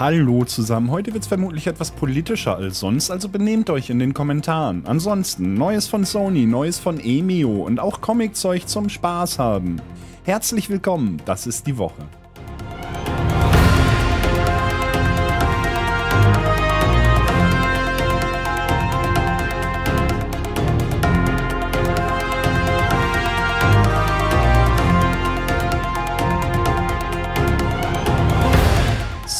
Hallo zusammen, heute wird's vermutlich etwas politischer als sonst, also benehmt euch in den Kommentaren. Ansonsten, Neues von Sony, Neues von Emio und auch Comiczeug zum Spaß haben. Herzlich willkommen, das ist die Woche.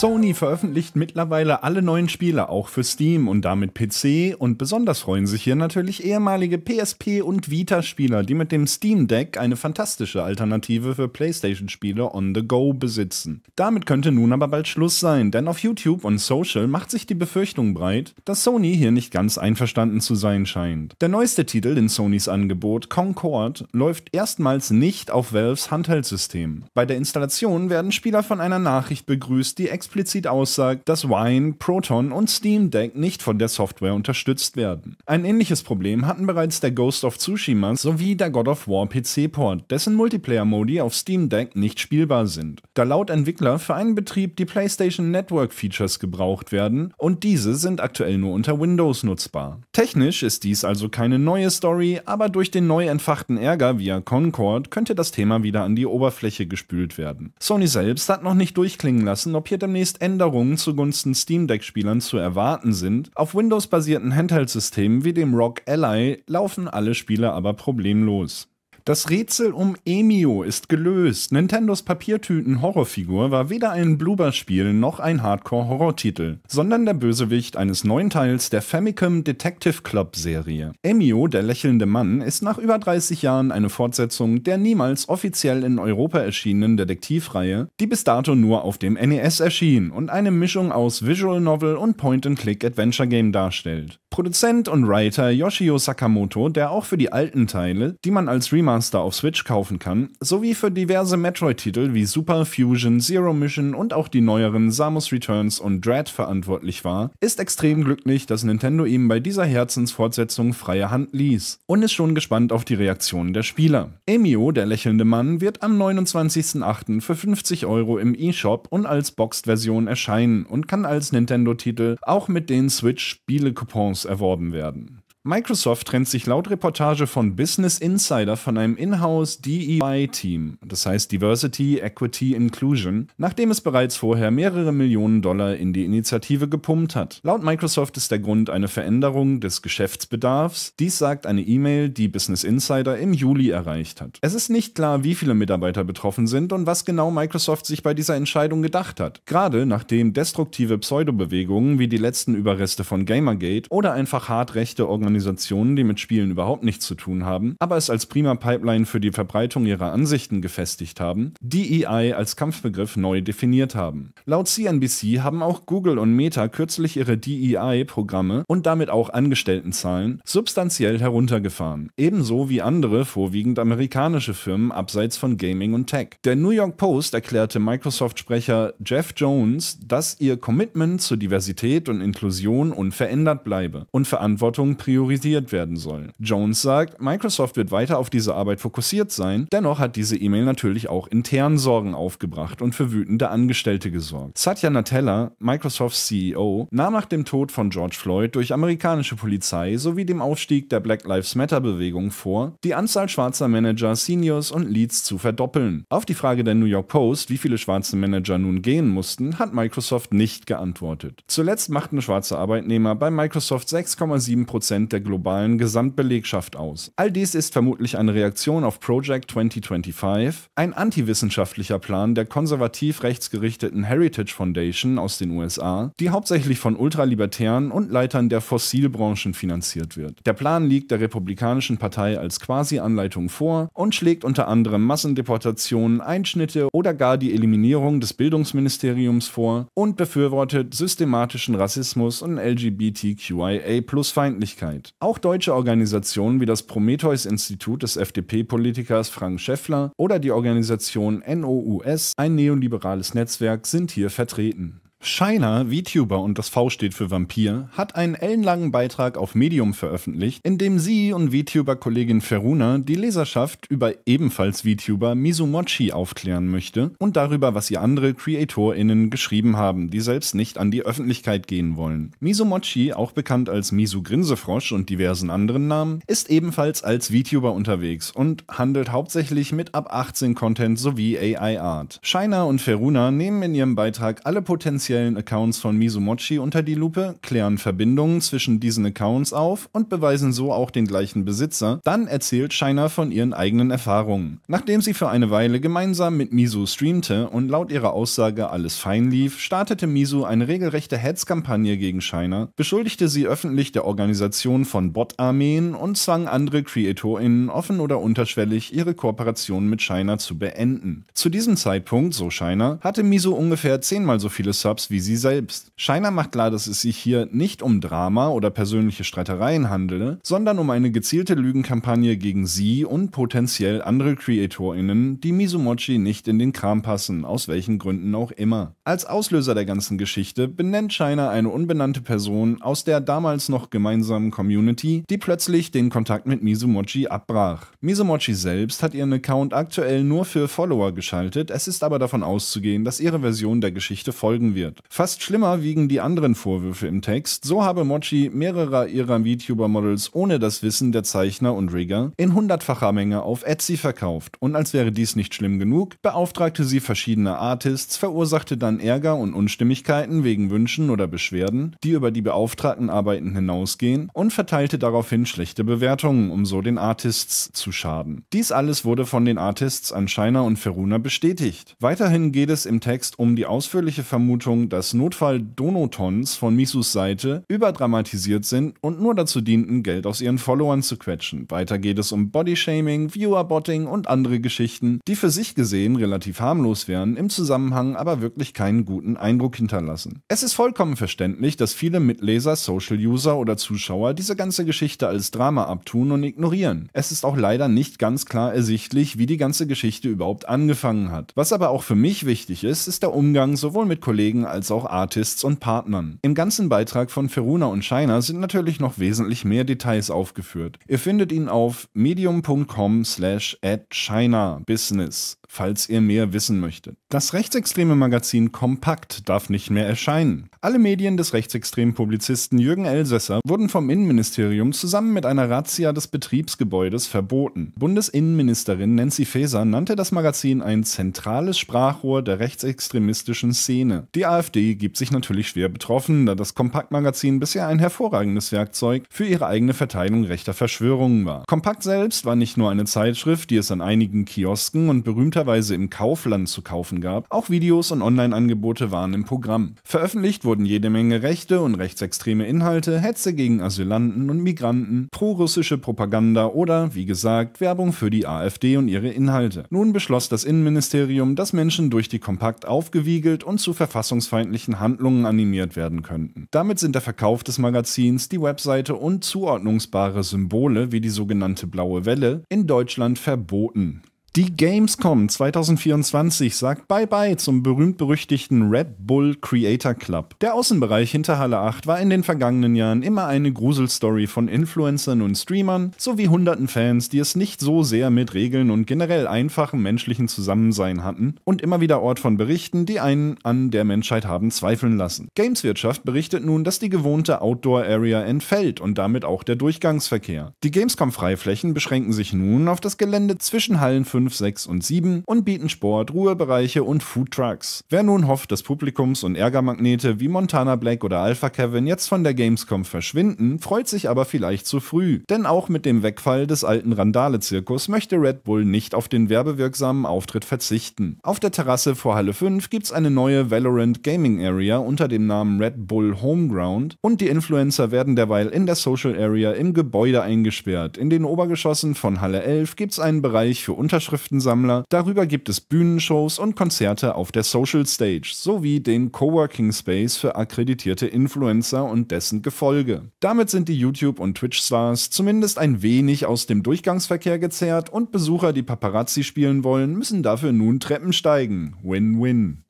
Sony veröffentlicht mittlerweile alle neuen Spiele, auch für Steam und damit PC, und besonders freuen sich hier natürlich ehemalige PSP- und Vita-Spieler, die mit dem Steam Deck eine fantastische Alternative für PlayStation-Spiele on the go besitzen. Damit könnte nun aber bald Schluss sein, denn auf YouTube und Social macht sich die Befürchtung breit, dass Sony hier nicht ganz einverstanden zu sein scheint. Der neueste Titel in Sonys Angebot, Concord, läuft erstmals nicht auf Valves Handheldsystem. Bei der Installation werden Spieler von einer Nachricht begrüßt, die explizit aussagt, dass Wine, Proton und Steam Deck nicht von der Software unterstützt werden. Ein ähnliches Problem hatten bereits der Ghost of Tsushima sowie der God of War PC-Port, dessen Multiplayer-Modi auf Steam Deck nicht spielbar sind, da laut Entwickler für einen Betrieb die PlayStation Network Features gebraucht werden und diese sind aktuell nur unter Windows nutzbar. Technisch ist dies also keine neue Story, aber durch den neu entfachten Ärger via Concord könnte das Thema wieder an die Oberfläche gespült werden. Sony selbst hat noch nicht durchklingen lassen, ob hier demnächst demnächst Änderungen zugunsten Steam Deck-Spielern zu erwarten sind. Auf Windows-basierten Handheld-Systemen wie dem ROG Ally laufen alle Spiele aber problemlos. Das Rätsel um Emio ist gelöst. Nintendos Papiertüten-Horrorfigur war weder ein bloober noch ein Hardcore-Horror-Titel, sondern der Bösewicht eines neuen Teils der Famicom Detective Club-Serie. Emio, der lächelnde Mann, ist nach über 30 Jahren eine Fortsetzung der niemals offiziell in Europa erschienenen Detektivreihe, die bis dato nur auf dem NES erschien und eine Mischung aus Visual Novel und Point-and-Click-Adventure-Game darstellt. Produzent und Writer Yoshio Sakamoto, der auch für die alten Teile, die man als Remake Remaster auf Switch kaufen kann, sowie für diverse Metroid-Titel wie Super Fusion, Zero Mission und auch die neueren Samus Returns und Dread verantwortlich war, ist extrem glücklich, dass Nintendo ihm bei dieser Herzensfortsetzung freie Hand ließ und ist schon gespannt auf die Reaktionen der Spieler. Emio, der lächelnde Mann, wird am 29.08. für 50 Euro im eShop und als Boxed-Version erscheinen und kann als Nintendo-Titel auch mit den Switch-Spiele-Coupons erworben werden. Microsoft trennt sich laut Reportage von Business Insider von einem Inhouse DEI-Team, das heißt Diversity, Equity, Inclusion, nachdem es bereits vorher mehrere Millionen Dollar in die Initiative gepumpt hat. Laut Microsoft ist der Grund eine Veränderung des Geschäftsbedarfs. Dies sagt eine E-Mail, die Business Insider im Juli erreicht hat. Es ist nicht klar, wie viele Mitarbeiter betroffen sind und was genau Microsoft sich bei dieser Entscheidung gedacht hat. Gerade nachdem destruktive Pseudobewegungen wie die letzten Überreste von Gamergate oder einfach hartrechte Organisationen Organisationen, die mit Spielen überhaupt nichts zu tun haben, aber es als prima Pipeline für die Verbreitung ihrer Ansichten gefestigt haben, DEI e als Kampfbegriff neu definiert haben. Laut CNBC haben auch Google und Meta kürzlich ihre DEI-Programme und damit auch Angestelltenzahlen substanziell heruntergefahren, ebenso wie andere vorwiegend amerikanische Firmen abseits von Gaming und Tech. Der New York Post erklärte Microsoft-Sprecher Jeff Jones, dass ihr Commitment zur Diversität und Inklusion unverändert bleibe und Verantwortung priorisiert priorisiert werden sollen. Jones sagt, Microsoft wird weiter auf diese Arbeit fokussiert sein, dennoch hat diese E-Mail natürlich auch intern Sorgen aufgebracht und für wütende Angestellte gesorgt. Satya Nadella, Microsofts CEO, nahm nach dem Tod von George Floyd durch amerikanische Polizei sowie dem Aufstieg der Black Lives Matter Bewegung vor, die Anzahl schwarzer Manager, Seniors und Leads zu verdoppeln. Auf die Frage der New York Post, wie viele schwarze Manager nun gehen mussten, hat Microsoft nicht geantwortet. Zuletzt machten schwarze Arbeitnehmer bei Microsoft 6,7% der globalen Gesamtbelegschaft aus. All dies ist vermutlich eine Reaktion auf Project 2025, ein antiwissenschaftlicher Plan der konservativ rechtsgerichteten Heritage Foundation aus den USA, die hauptsächlich von Ultralibertären und Leitern der Fossilbranchen finanziert wird. Der Plan liegt der Republikanischen Partei als Quasi-Anleitung vor und schlägt unter anderem Massendeportationen, Einschnitte oder gar die Eliminierung des Bildungsministeriums vor und befürwortet systematischen Rassismus und LGBTQIA-Plus-Feindlichkeit. Sicherheit. Auch deutsche Organisationen wie das Prometheus-Institut des FDP-Politikers Frank Schäffler oder die Organisation NOUS, ein neoliberales Netzwerk, sind hier vertreten. Shiner, VTuber und das V steht für Vampir, hat einen ellenlangen Beitrag auf Medium veröffentlicht, in dem sie und VTuber-Kollegin Feruna die Leserschaft über ebenfalls VTuber Misumochi aufklären möchte und darüber, was ihr andere CreatorInnen geschrieben haben, die selbst nicht an die Öffentlichkeit gehen wollen. Misumochi, auch bekannt als Misu Grinsefrosch und diversen anderen Namen, ist ebenfalls als VTuber unterwegs und handelt hauptsächlich mit ab 18 Content sowie AI-Art. Shiner und Feruna nehmen in ihrem Beitrag alle potenziellen offiziellen Accounts von Misumochi unter die Lupe, klären Verbindungen zwischen diesen Accounts auf und beweisen so auch den gleichen Besitzer. Dann erzählt Shiner von ihren eigenen Erfahrungen. Nachdem sie für eine Weile gemeinsam mit Misu streamte und laut ihrer Aussage alles fein lief, startete Misu eine regelrechte Hetzkampagne gegen Shiner, beschuldigte sie öffentlich der Organisation von Bot-Armeen und zwang andere CreatorInnen offen oder unterschwellig ihre Kooperation mit Shiner zu beenden. Zu diesem Zeitpunkt, so Shiner, hatte Misu ungefähr zehnmal so viele Subs Startups wie sie selbst. Scheiner macht klar, dass es sich hier nicht um Drama oder persönliche Streitereien handele, sondern um eine gezielte Lügenkampagne gegen sie und potenziell andere CreatorInnen, die Misumochi nicht in den Kram passen, aus welchen Gründen auch immer. Als Auslöser der ganzen Geschichte benennt Scheiner eine unbenannte Person aus der damals noch gemeinsamen Community, die plötzlich den Kontakt mit Misumochi abbrach. Misumochi selbst hat ihren Account aktuell nur für Follower geschaltet, es ist aber davon auszugehen, dass ihre Version der Geschichte folgen wird passiert. Fast schlimmer wiegen die anderen Vorwürfe im Text. So habe Mochi mehrere ihrer VTuber-Models ohne das Wissen der Zeichner und Rigger in hundertfacher Menge auf Etsy verkauft. Und als wäre dies nicht schlimm genug, beauftragte sie verschiedene Artists, verursachte dann Ärger und Unstimmigkeiten wegen Wünschen oder Beschwerden, die über die beauftragten Arbeiten hinausgehen, und verteilte daraufhin schlechte Bewertungen, um so den Artists zu schaden. Dies alles wurde von den Artists Anscheiner und Feruna bestätigt. Weiterhin geht es im Text um die ausführliche Vermutung, Vermutung, dass Notfall-Donotons von Misus Seite überdramatisiert sind und nur dazu dienten, Geld aus ihren Followern zu quetschen. Weiter geht es um Bodyshaming, Viewer-Botting und andere Geschichten, die für sich gesehen relativ harmlos wären, im Zusammenhang aber wirklich keinen guten Eindruck hinterlassen. Es ist vollkommen verständlich, dass viele Mitleser, Social-User oder Zuschauer diese ganze Geschichte als Drama abtun und ignorieren. Es ist auch leider nicht ganz klar ersichtlich, wie die ganze Geschichte überhaupt angefangen hat. Was aber auch für mich wichtig ist, ist der Umgang sowohl mit Kollegen als auch Artists und Partnern. Im ganzen Beitrag von Feruna und Shiner sind natürlich noch wesentlich mehr Details aufgeführt. Ihr findet ihn auf medium.com slash China business falls ihr mehr wissen möchtet. Das rechtsextreme Magazin Kompakt darf nicht mehr erscheinen. Alle Medien des rechtsextremen Publizisten Jürgen Elsässer wurden vom Innenministerium zusammen mit einer Razzia des Betriebsgebäudes verboten. Bundesinnenministerin Nancy Faeser nannte das Magazin ein zentrales Sprachrohr der rechtsextremistischen Szene. Die AfD gibt sich natürlich schwer betroffen, da das Kompakt-Magazin bisher ein hervorragendes Werkzeug für ihre eigene Verteilung rechter Verschwörungen war. Kompakt selbst war nicht nur eine Zeitschrift, die es an einigen Kiosken und berühmter üblicherweise im Kaufland zu kaufen gab, auch Videos und Online-Angebote waren im Programm. Veröffentlicht wurden jede Menge rechte und rechtsextreme Inhalte, Hetze gegen Asylanten und Migranten, prorussische Propaganda oder, wie gesagt, Werbung für die AfD und ihre Inhalte. Nun beschloss das Innenministerium, dass Menschen durch die Kompakt aufgewiegelt und zu verfassungsfeindlichen Handlungen animiert werden könnten. Damit sind der Verkauf des Magazins, die Webseite und zuordnungsbare Symbole wie die sogenannte blaue Welle in Deutschland verboten. Die Gamescom 2024 sagt Bye-bye zum berühmt-berüchtigten Red Bull Creator Club. Der Außenbereich hinter Halle 8 war in den vergangenen Jahren immer eine Gruselstory von Influencern und Streamern sowie hunderten Fans, die es nicht so sehr mit Regeln und generell einfachem menschlichen Zusammensein hatten und immer wieder Ort von Berichten, die einen an der Menschheit haben zweifeln lassen. Gameswirtschaft berichtet nun, dass die gewohnte Outdoor-Area entfällt und damit auch der Durchgangsverkehr. Die Gamescom-Freiflächen beschränken sich nun auf das Gelände zwischen Hallen 5 5, 6 und 7 und bieten Sport, Ruhebereiche und Foodtrucks. Wer nun hofft, dass Publikums- und Ärgermagnete wie Montana Black oder Alpha Kevin jetzt von der Gamescom verschwinden, freut sich aber vielleicht zu früh. Denn auch mit dem Wegfall des alten Randale-Zirkus möchte Red Bull nicht auf den werbewirksamen Auftritt verzichten. Auf der Terrasse vor Halle 5 gibt es eine neue Valorant Gaming Area unter dem Namen Red Bull Homeground und die Influencer werden derweil in der Social Area im Gebäude eingesperrt. In den Obergeschossen von Halle 11 gibt es einen Bereich für Unterschriften Zeitschriftensammler. Darüber gibt es Bühnenshows und Konzerte auf der Social Stage sowie den Coworking Space für akkreditierte Influencer und dessen Gefolge. Damit sind die YouTube- und Twitch-Stars zumindest ein wenig aus dem Durchgangsverkehr gezerrt und Besucher, die Paparazzi spielen wollen, müssen dafür nun Treppen steigen. Win-win.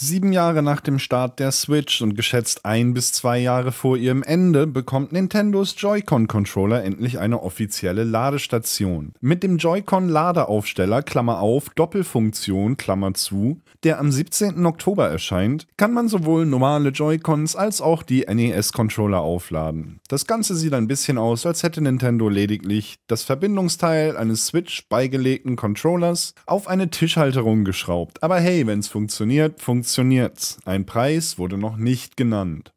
Sieben Jahre nach dem Start der Switch und geschätzt ein bis zwei Jahre vor ihrem Ende bekommt Nintendos Joy-Con-Controller endlich eine offizielle Ladestation. Mit dem Joy-Con-Ladeaufsteller, Klammer auf, Doppelfunktion, Klammer zu, der am 17. Oktober erscheint, kann man sowohl normale Joy-Cons als auch die NES-Controller aufladen. Das Ganze sieht ein bisschen aus, als hätte Nintendo lediglich das Verbindungsteil eines Switch beigelegten Controllers auf eine Tischhalterung geschraubt. Aber hey, wenn's funktioniert, funktioniert funktioniert. Ein Preis wurde noch nicht genannt.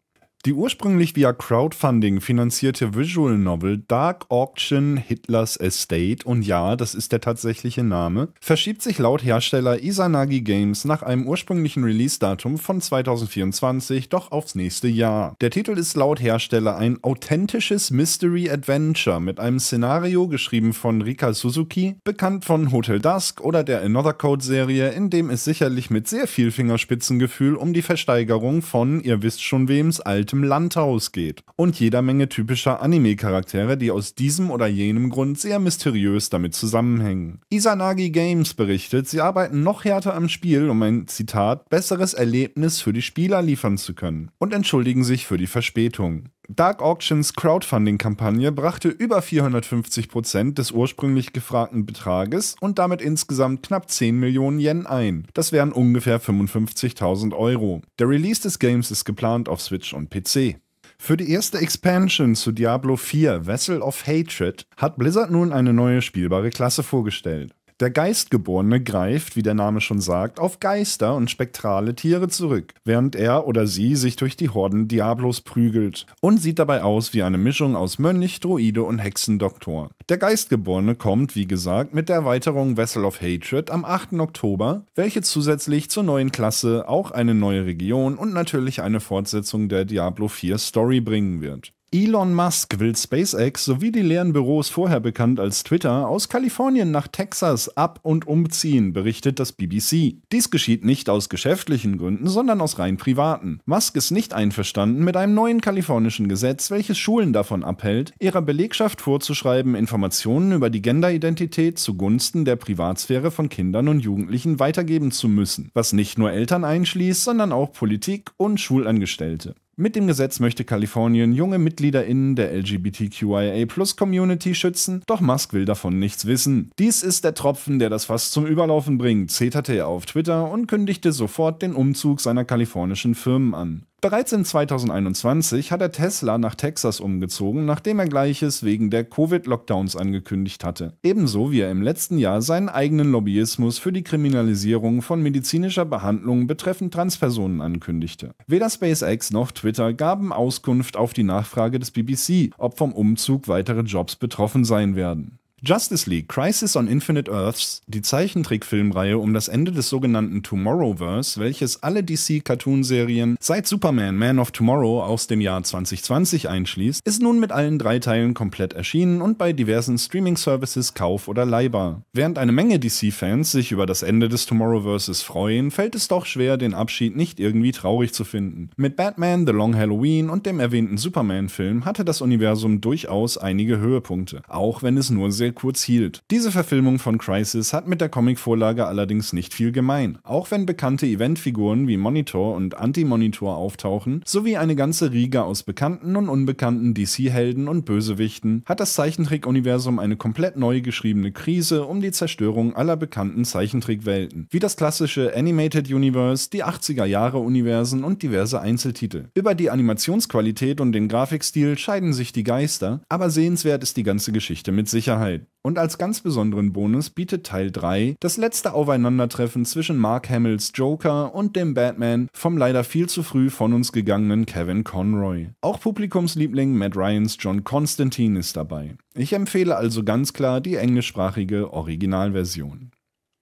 Die ursprünglich via Crowdfunding finanzierte Visual Novel Dark Auction Hitlers Estate, und ja, das ist der tatsächliche Name, verschiebt sich laut Hersteller Isanagi Games nach einem ursprünglichen Release-Datum von 2024 doch aufs nächste Jahr. Der Titel ist laut Hersteller ein authentisches Mystery Adventure mit einem Szenario geschrieben von Rika Suzuki, bekannt von Hotel Dusk oder der Another Code-Serie, in dem es sicherlich mit sehr viel Fingerspitzengefühl um die Versteigerung von, ihr wisst schon wems, alt altem Landhaus geht und jeder Menge typischer Anime-Charaktere, die aus diesem oder jenem Grund sehr mysteriös damit zusammenhängen. Isanagi Games berichtet, sie arbeiten noch härter am Spiel, um ein Zitat besseres Erlebnis für die Spieler liefern zu können und entschuldigen sich für die Verspätung. Dark Auctions Crowdfunding-Kampagne brachte über 450% des ursprünglich gefragten Betrages und damit insgesamt knapp 10 Millionen Yen ein. Das wären ungefähr 55.000 Euro. Der Release des Games ist geplant auf Switch und PC. Für die erste Expansion zu Diablo 4 Vessel of Hatred hat Blizzard nun eine neue spielbare Klasse vorgestellt. Der Geistgeborene greift, wie der Name schon sagt, auf Geister und spektrale Tiere zurück, während er oder sie sich durch die Horden Diablos prügelt und sieht dabei aus wie eine Mischung aus Mönch, Droide und Hexendoktor. Der Geistgeborene kommt, wie gesagt, mit der Erweiterung Vessel of Hatred am 8. Oktober, welche zusätzlich zur neuen Klasse auch eine neue Region und natürlich eine Fortsetzung der Diablo 4 Story bringen wird. Elon Musk will SpaceX sowie die leeren Büros vorher bekannt als Twitter aus Kalifornien nach Texas ab und umziehen, berichtet das BBC. Dies geschieht nicht aus geschäftlichen Gründen, sondern aus rein privaten. Musk ist nicht einverstanden mit einem neuen kalifornischen Gesetz, welches Schulen davon abhält, ihrer Belegschaft vorzuschreiben, Informationen über die Genderidentität zugunsten der Privatsphäre von Kindern und Jugendlichen weitergeben zu müssen, was nicht nur Eltern einschließt, sondern auch Politik und Schulangestellte. Mit dem Gesetz möchte Kalifornien junge MitgliederInnen der LGBTQIA-Plus-Community schützen, doch Musk will davon nichts wissen. Dies ist der Tropfen, der das Fass zum Überlaufen bringt, zeterte er auf Twitter und kündigte sofort den Umzug seiner kalifornischen Firmen an. Bereits in 2021 hat er Tesla nach Texas umgezogen, nachdem er gleiches wegen der Covid-Lockdowns angekündigt hatte. Ebenso wie er im letzten Jahr seinen eigenen Lobbyismus für die Kriminalisierung von medizinischer Behandlung betreffend Transpersonen ankündigte. Weder SpaceX noch Twitter gaben Auskunft auf die Nachfrage des BBC, ob vom Umzug weitere Jobs betroffen sein werden. Justice League Crisis on Infinite Earths, die Zeichentrickfilmreihe um das Ende des sogenannten Tomorrowverse, welches alle DC-Cartoonserien seit Superman Man of Tomorrow aus dem Jahr 2020 einschließt, ist nun mit allen drei Teilen komplett erschienen und bei diversen Streaming-Services kauf- oder leihbar. Während eine Menge DC-Fans sich über das Ende des Tomorrowverses freuen, fällt es doch schwer, den Abschied nicht irgendwie traurig zu finden. Mit Batman, The Long Halloween und dem erwähnten Superman-Film hatte das Universum durchaus einige Höhepunkte, auch wenn es nur sehr Geld kurz hielt. Diese Verfilmung von Crisis hat mit der Comicvorlage allerdings nicht viel gemein. Auch wenn bekannte Eventfiguren wie Monitor und Anti-Monitor auftauchen, sowie eine ganze Riege aus bekannten und unbekannten DC-Helden und Bösewichten, hat das Zeichentrick-Universum eine komplett neu geschriebene Krise um die Zerstörung aller bekannten Zeichentrickwelten, wie das klassische Animated Universe, die 80er-Jahre-Universen und diverse Einzeltitel. Über die Animationsqualität und den Grafikstil scheiden sich die Geister, aber sehenswert ist die ganze Geschichte mit Sicherheit. Zeit. Und als ganz besonderen Bonus bietet Teil 3 das letzte Aufeinandertreffen zwischen Mark Hamills Joker und dem Batman vom leider viel zu früh von uns gegangenen Kevin Conroy. Auch Publikumsliebling Matt Ryans John Constantine ist dabei. Ich empfehle also ganz klar die englischsprachige Originalversion.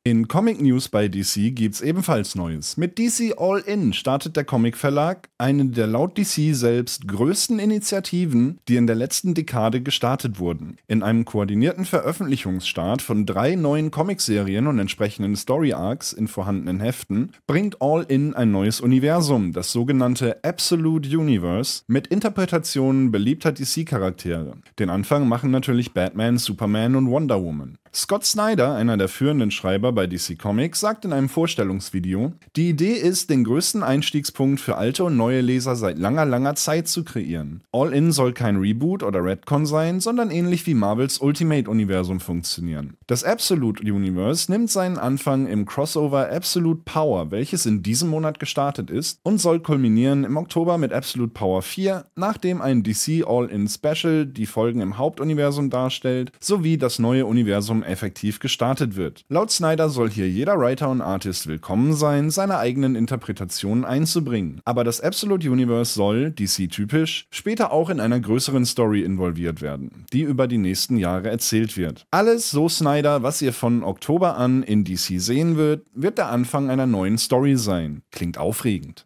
In Comic News bei DC gibt's ebenfalls Neues. Mit DC All In startet der Comic Verlag eine der laut DC selbst größten Initiativen, die in der letzten Dekade gestartet wurden. In einem koordinierten Veröffentlichungsstart von drei neuen Comicserien und entsprechenden Story Arcs in vorhandenen Heften bringt All In ein neues Universum, das sogenannte Absolute Universe, mit Interpretationen beliebter DC-Charaktere. Den Anfang machen natürlich Batman, Superman und Wonder Woman. Scott Snyder, einer der führenden Schreiber bei DC Comics, sagt in einem Vorstellungsvideo, die Idee ist, den größten Einstiegspunkt für alte und neue Leser seit langer, langer Zeit zu kreieren. All In soll kein Reboot oder Redcon sein, sondern ähnlich wie Marvels Ultimate-Universum funktionieren. Das Absolute Universe nimmt seinen Anfang im Crossover Absolute Power, welches in diesem Monat gestartet ist, und soll kulminieren im Oktober mit Absolute Power 4, nachdem ein DC All In Special die Folgen im Hauptuniversum darstellt, sowie das neue Universum Plattform effektiv gestartet wird. Laut Snyder soll hier jeder Writer und Artist willkommen sein, seine eigenen Interpretationen einzubringen. Aber das Absolute Universe soll, DC-typisch, später auch in einer größeren Story involviert werden, die über die nächsten Jahre erzählt wird. Alles, so Snyder, was ihr von Oktober an in DC sehen wird, wird der Anfang einer neuen Story sein. Klingt aufregend.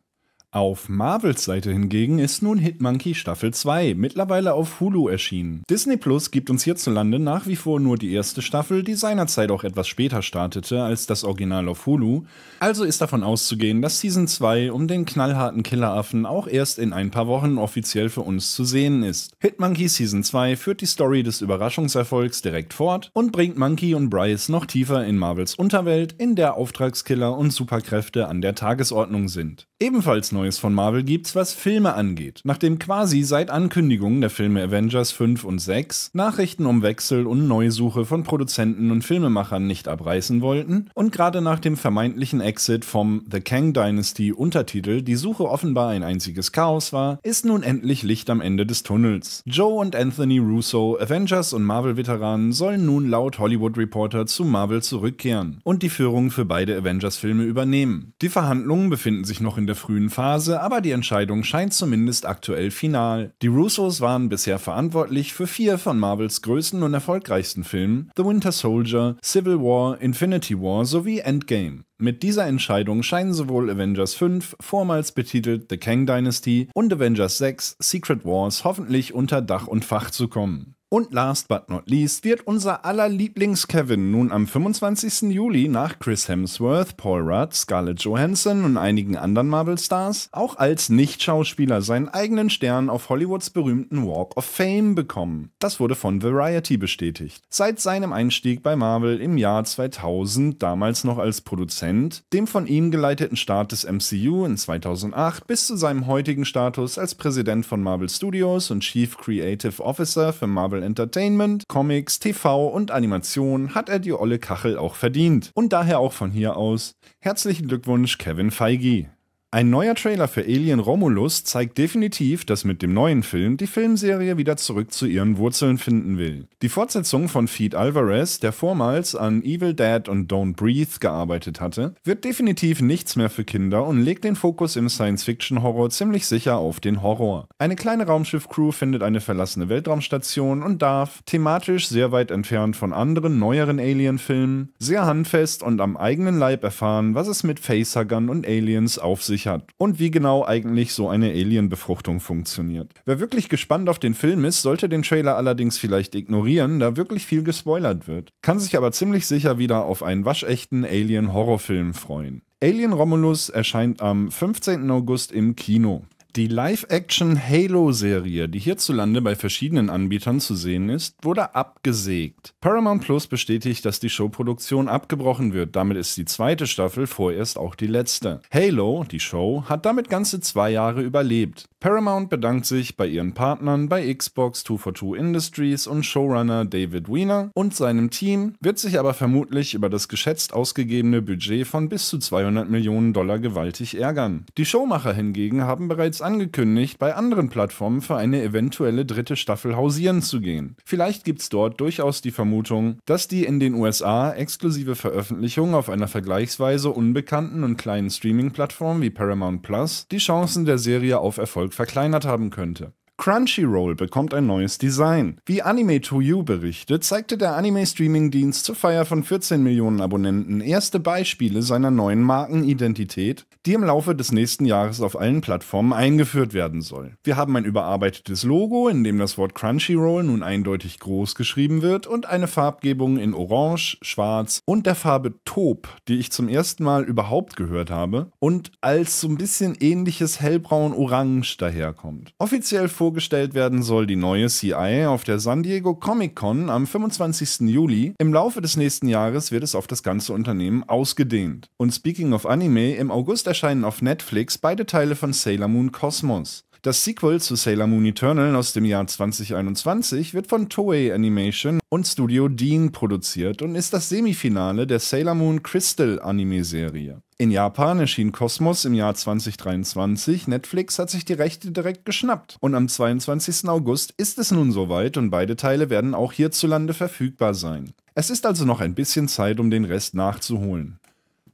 Auf Marvels Seite hingegen ist nun Hitmonkey Staffel 2 mittlerweile auf Hulu erschienen. Disney Plus gibt uns hierzulande nach wie vor nur die erste Staffel, die seinerzeit auch etwas später startete als das Original auf Hulu, also ist davon auszugehen, dass Season 2 um den knallharten Killeraffen auch erst in ein paar Wochen offiziell für uns zu sehen ist. Hitmonkey Season 2 führt die Story des Überraschungserfolgs direkt fort und bringt Monkey und Bryce noch tiefer in Marvels Unterwelt, in der Auftragskiller und Superkräfte an der Tagesordnung sind. Ebenfalls neu Neues von Marvel gibt's, was Filme angeht. Nachdem quasi seit Ankündigungen der Filme Avengers 5 und 6 Nachrichten um Wechsel und Neusuche von Produzenten und Filmemachern nicht abreißen wollten und gerade nach dem vermeintlichen Exit vom The Kang Dynasty Untertitel die Suche offenbar ein einziges Chaos war, ist nun endlich Licht am Ende des Tunnels. Joe und Anthony Russo, Avengers und Marvel-Veteranen, sollen nun laut Hollywood Reporter zu Marvel zurückkehren und die Führung für beide Avengers-Filme übernehmen. Die Verhandlungen befinden sich noch in der frühen Phase Phase, aber die Entscheidung scheint zumindest aktuell final. Die Russos waren bisher verantwortlich für vier von Marvels größten und erfolgreichsten Filmen: The Winter Soldier, Civil War, Infinity War sowie Endgame. Mit dieser Entscheidung scheinen sowohl Avengers 5, vormals betitelt The Kang Dynasty, und Avengers 6, Secret Wars hoffentlich unter Dach und Fach zu kommen. Und last but not least wird unser aller Lieblings-Kevin nun am 25. Juli nach Chris Hemsworth, Paul Rudd, Scarlett Johansson und einigen anderen Marvel-Stars auch als Nicht-Schauspieler seinen eigenen Stern auf Hollywoods berühmten Walk of Fame bekommen. Das wurde von Variety bestätigt. Seit seinem Einstieg bei Marvel im Jahr 2000, damals noch als Produzent, dem von ihm geleiteten Start des MCU in 2008 bis zu seinem heutigen Status als Präsident von Marvel Studios und Chief Creative Officer für Marvel Entertainment, Comics, TV und Animation hat er die olle Kachel auch verdient. Und daher auch von hier aus herzlichen Glückwunsch Kevin Feige. Ein neuer Trailer für Alien Romulus zeigt definitiv, dass mit dem neuen Film die Filmserie wieder zurück zu ihren Wurzeln finden will. Die Fortsetzung von Feed Alvarez, der vormals an Evil Dead und Don't Breathe gearbeitet hatte, wird definitiv nichts mehr für Kinder und legt den Fokus im Science-Fiction-Horror ziemlich sicher auf den Horror. Eine kleine Raumschiff-Crew findet eine verlassene Weltraumstation und darf, thematisch sehr weit entfernt von anderen neueren Alien-Filmen, sehr handfest und am eigenen Leib erfahren, was es mit Facehuggern und Aliens auf sich sich hat und wie genau eigentlich so eine Alien-Befruchtung funktioniert. Wer wirklich gespannt auf den Film ist, sollte den Trailer allerdings vielleicht ignorieren, da wirklich viel gespoilert wird, kann sich aber ziemlich sicher wieder auf einen waschechten Alien-Horrorfilm freuen. Alien Romulus erscheint am 15. August im Kino. Die Live-Action-Halo-Serie, die hierzulande bei verschiedenen Anbietern zu sehen ist, wurde abgesägt. Paramount Plus bestätigt, dass die Showproduktion abgebrochen wird. Damit ist die zweite Staffel vorerst auch die letzte. Halo, die Show, hat damit ganze zwei Jahre überlebt. Paramount bedankt sich bei ihren Partnern bei Xbox 242 Industries und Showrunner David Wiener und seinem Team, wird sich aber vermutlich über das geschätzt ausgegebene Budget von bis zu 200 Millionen Dollar gewaltig ärgern. Die Showmacher hingegen haben bereits angekündigt, bei anderen Plattformen für eine eventuelle dritte Staffel hausieren zu gehen. Vielleicht gibt es dort durchaus die Vermutung, dass die in den USA exklusive Veröffentlichung auf einer vergleichsweise unbekannten und kleinen Streaming-Plattform wie Paramount Plus die Chancen der Serie auf Erfolg verkleinert haben könnte. Crunchyroll bekommt ein neues Design. Wie Anime2U berichtet, zeigte der Anime-Streaming-Dienst zur Feier von 14 Millionen Abonnenten erste Beispiele seiner neuen Markenidentität, die im Laufe des nächsten Jahres auf allen Plattformen eingeführt werden soll. Wir haben ein überarbeitetes Logo, in dem das Wort Crunchyroll nun eindeutig groß geschrieben wird und eine Farbgebung in Orange, Schwarz und der Farbe Taub, die ich zum ersten Mal überhaupt gehört habe und als so ein bisschen ähnliches hellbraun-orange daherkommt. Offiziell vorgestellt werden soll die neue CI auf der San Diego Comic Con am 25. Juli. Im Laufe des nächsten Jahres wird es auf das ganze Unternehmen ausgedehnt. Und speaking of Anime, im August erscheinen auf Netflix beide Teile von Sailor Moon Cosmos. Das Sequel zu Sailor Moon Eternal aus dem Jahr 2021 wird von Toei Animation und Studio Dean produziert und ist das Semifinale der Sailor Moon Crystal Anime-Serie. In Japan erschien Cosmos im Jahr 2023. Netflix hat sich die Rechte direkt geschnappt. Und am 22. August ist es nun soweit und beide Teile werden auch hierzulande verfügbar sein. Es ist also noch ein bisschen Zeit, um den Rest nachzuholen.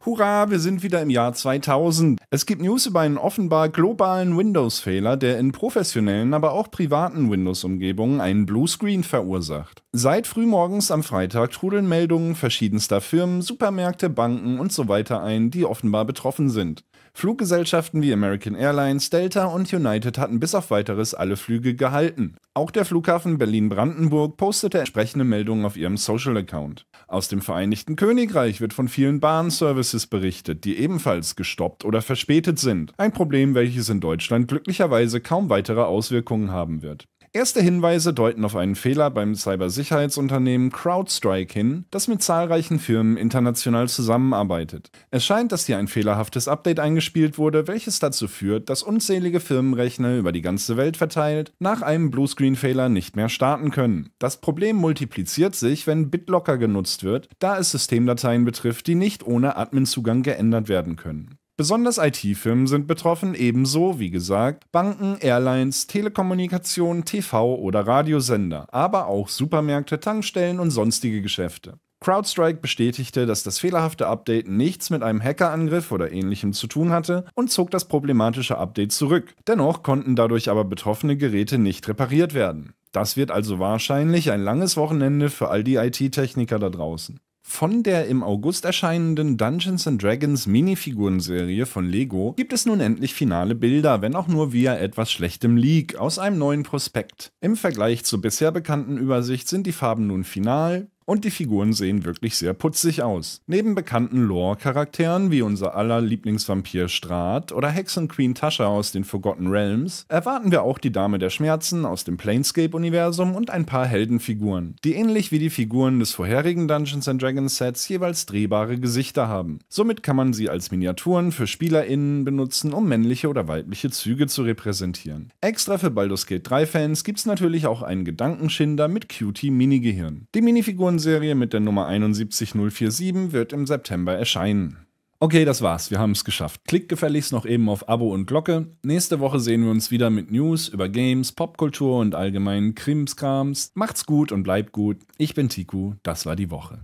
Hurra, wir sind wieder im Jahr 2000. Es gibt News über einen offenbar globalen Windows-Fehler, der in professionellen, aber auch privaten Windows-Umgebungen einen Bluescreen verursacht. Seit frühmorgens am Freitag trudeln Meldungen verschiedenster Firmen, Supermärkte, Banken und so weiter ein, die offenbar betroffen sind. Fluggesellschaften wie American Airlines, Delta und United hatten bis auf weiteres alle Flüge gehalten. Auch der Flughafen Berlin-Brandenburg postete entsprechende Meldungen auf ihrem Social-Account. Aus dem Vereinigten Königreich wird von vielen Bahnservices berichtet, die ebenfalls gestoppt oder verspätet sind. Ein Problem, welches in Deutschland glücklicherweise kaum weitere Auswirkungen haben wird. Erste Hinweise deuten auf einen Fehler beim Cybersicherheitsunternehmen CrowdStrike hin, das mit zahlreichen Firmen international zusammenarbeitet. Es scheint, dass hier ein fehlerhaftes Update eingespielt wurde, welches dazu führt, dass unzählige Firmenrechner über die ganze Welt verteilt nach einem Bluescreen-Fehler nicht mehr starten können. Das Problem multipliziert sich, wenn BitLocker genutzt wird, da es Systemdateien betrifft, die nicht ohne Admin-Zugang geändert werden können. Besonders IT-Firmen sind betroffen, ebenso, wie gesagt, Banken, Airlines, Telekommunikation, TV- oder Radiosender, aber auch Supermärkte, Tankstellen und sonstige Geschäfte. CrowdStrike bestätigte, dass das fehlerhafte Update nichts mit einem Hackerangriff oder ähnlichem zu tun hatte und zog das problematische Update zurück. Dennoch konnten dadurch aber betroffene Geräte nicht repariert werden. Das wird also wahrscheinlich ein langes Wochenende für all die IT-Techniker da draußen. Von der im August erscheinenden Dungeons Dragons Minifigurenserie von Lego gibt es nun endlich finale Bilder, wenn auch nur via etwas schlechtem Leak aus einem neuen Prospekt. Im Vergleich zur bisher bekannten Übersicht sind die Farben nun final, und die Figuren sehen wirklich sehr putzig aus. Neben bekannten Lore-Charakteren wie unser aller Lieblingsvampir Strahd oder Hexenqueen Tascha aus den Forgotten Realms erwarten wir auch die Dame der Schmerzen aus dem Planescape-Universum und ein paar Heldenfiguren, die ähnlich wie die Figuren des vorherigen Dungeons Dragons Sets jeweils drehbare Gesichter haben. Somit kann man sie als Miniaturen für SpielerInnen benutzen, um männliche oder weibliche Züge zu repräsentieren. Extra für Baldur's Gate 3 Fans gibt's natürlich auch einen Gedankenschinder mit Cutie Minigehirn. Die Minifiguren Filmserie mit der Nummer 71047 wird im September erscheinen. Okay, das war's, wir haben es geschafft. Klickt gefälligst noch eben auf Abo und Glocke. Nächste Woche sehen wir uns wieder mit News über Games, Popkultur und allgemeinen Krimskrams. Macht's gut und bleibt gut. Ich bin Tiku, das war die Woche.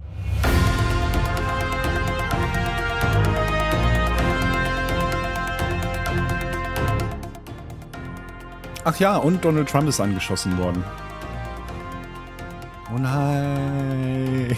Ach ja, und Donald Trump ist angeschossen worden. おない